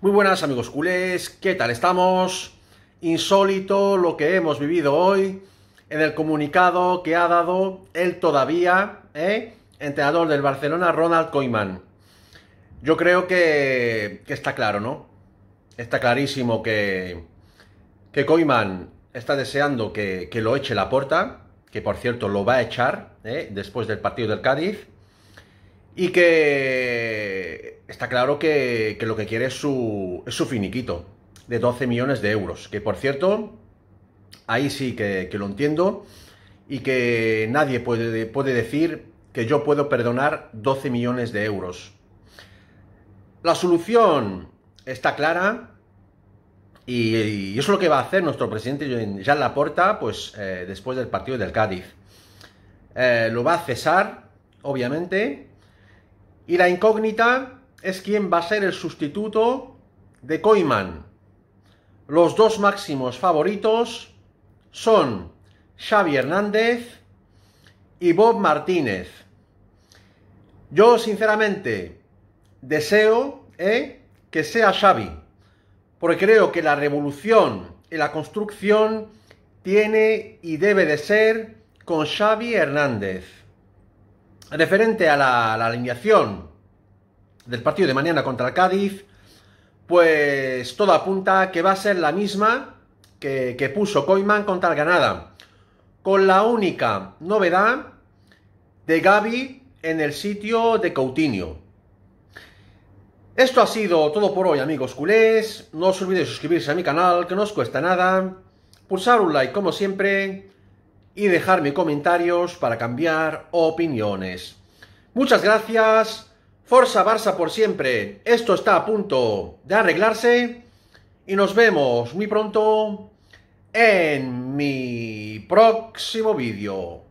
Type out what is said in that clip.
Muy buenas amigos culés, ¿qué tal estamos? Insólito lo que hemos vivido hoy en el comunicado que ha dado el todavía ¿eh? entrenador del Barcelona, Ronald Koeman. Yo creo que, que está claro, ¿no? Está clarísimo que, que Koeman está deseando que, que lo eche la puerta, que por cierto lo va a echar ¿eh? después del partido del Cádiz, y que está claro que, lo que quiere es su, finiquito de 12 millones de euros. Que por cierto, ahí sí que, lo entiendo y que nadie puede, decir que yo puedo perdonar 12 millones de euros. La solución está clara y, eso es lo que va a hacer nuestro presidente la Laporta pues, eh, después del partido del Cádiz. Eh, lo va a cesar, obviamente, y la incógnita es quien va a ser el sustituto de Koiman Los dos máximos favoritos son Xavi Hernández y Bob Martínez. Yo sinceramente deseo eh, que sea Xavi, porque creo que la revolución y la construcción tiene y debe de ser con Xavi Hernández. Referente a la alineación, del partido de mañana contra el Cádiz, pues todo apunta que va a ser la misma que, que puso Coiman contra el Granada, con la única novedad de Gaby en el sitio de Coutinho. Esto ha sido todo por hoy amigos culés, no os olvidéis suscribirse a mi canal que no os cuesta nada, pulsar un like como siempre y dejarme comentarios para cambiar opiniones. Muchas gracias Forza Barça por siempre. Esto está a punto de arreglarse. Y nos vemos muy pronto en mi próximo vídeo.